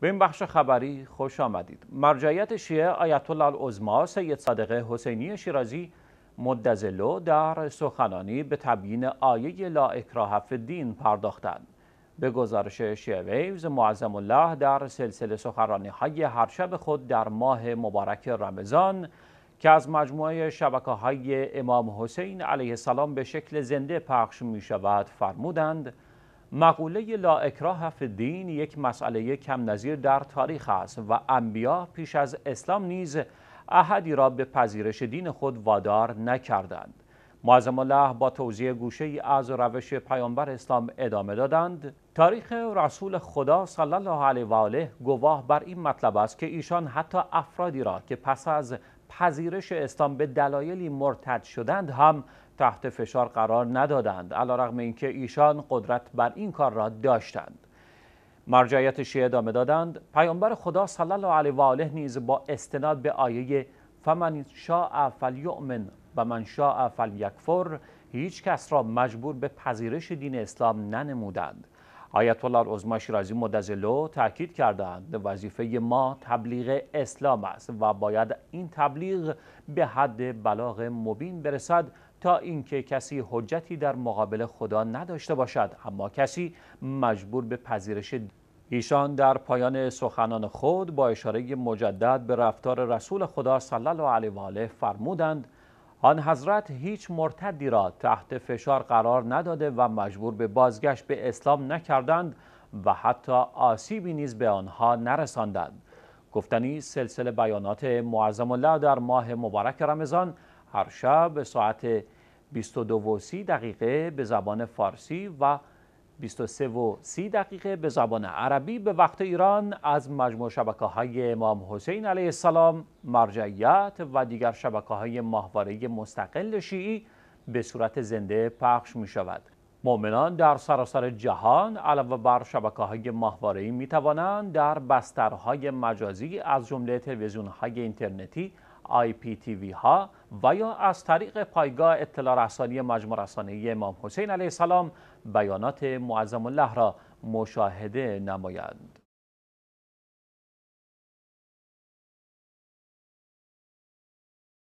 به این بخش خبری خوش آمدید مرجعیت شیعه آیت الله سید صادقه حسینی شیرازی مدزلو در سخنانی به تبیین آیه لا اکراه دین پرداختند به گزارش شیعه ویوز معظم الله در سلسله سخنرانی های هر شب خود در ماه مبارک رمضان که از مجموعه شبکه های امام حسین علیه السلام به شکل زنده پخش می شود فرمودند مقوله لا اکراه دین یک مسئله کم نظیر در تاریخ است و انبیا پیش از اسلام نیز احدی را به پذیرش دین خود وادار نکردند معظم الله با توضیح گوشه ای از روش پیامبر اسلام ادامه دادند تاریخ رسول خدا صلی الله علیه و آله گواه بر این مطلب است که ایشان حتی افرادی را که پس از پذیرش اسلام به دلایلی مرتد شدند هم تحت فشار قرار ندادند رغم اینکه ایشان قدرت بر این کار را داشتند مرجعیت شیعه ادامه دادند پیامبر خدا صلی الله علیه و آله نیز با استناد به آیه فمن شاء فلیؤمن و من شاء فلیکفر هیچ کس را مجبور به پذیرش دین اسلام ننمودند آیت الله شیرازی مدزلو تاکید کردند وظیفه ما تبلیغ اسلام است و باید این تبلیغ به حد بلاغ مبین برسد تا اینکه کسی حجتی در مقابل خدا نداشته باشد اما کسی مجبور به پذیرش ایشان در پایان سخنان خود با اشاره مجدد به رفتار رسول خدا صلی الله علیه و آله فرمودند آن حضرت هیچ مرتدی را تحت فشار قرار نداده و مجبور به بازگشت به اسلام نکردند و حتی آسیبی نیز به آنها نرساندند گفتنی سلسله بیانات معظم الله در ماه مبارک رمضان هر شب ساعت 22 دقیقه به زبان فارسی و 23 و 30 دقیقه به زبان عربی به وقت ایران از مجموع شبکه های امام حسین علیه السلام مرجعیت و دیگر شبکه های ماهواره مستقل شیعی به صورت زنده پخش می شود. مؤمنان در سراسر جهان علاوه بر شبکه های ماهواره می توانند در بسترهای مجازی از جمله تلویزیون های اینترنتی وی ها و یا از طریق پایگاه اطلاع رسانی مجموع رسانه امام حسین علیه السلام بیانات معظم الله را مشاهده نمایند.